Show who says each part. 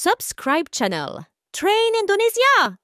Speaker 1: Subscribe channel. Train Indonesia!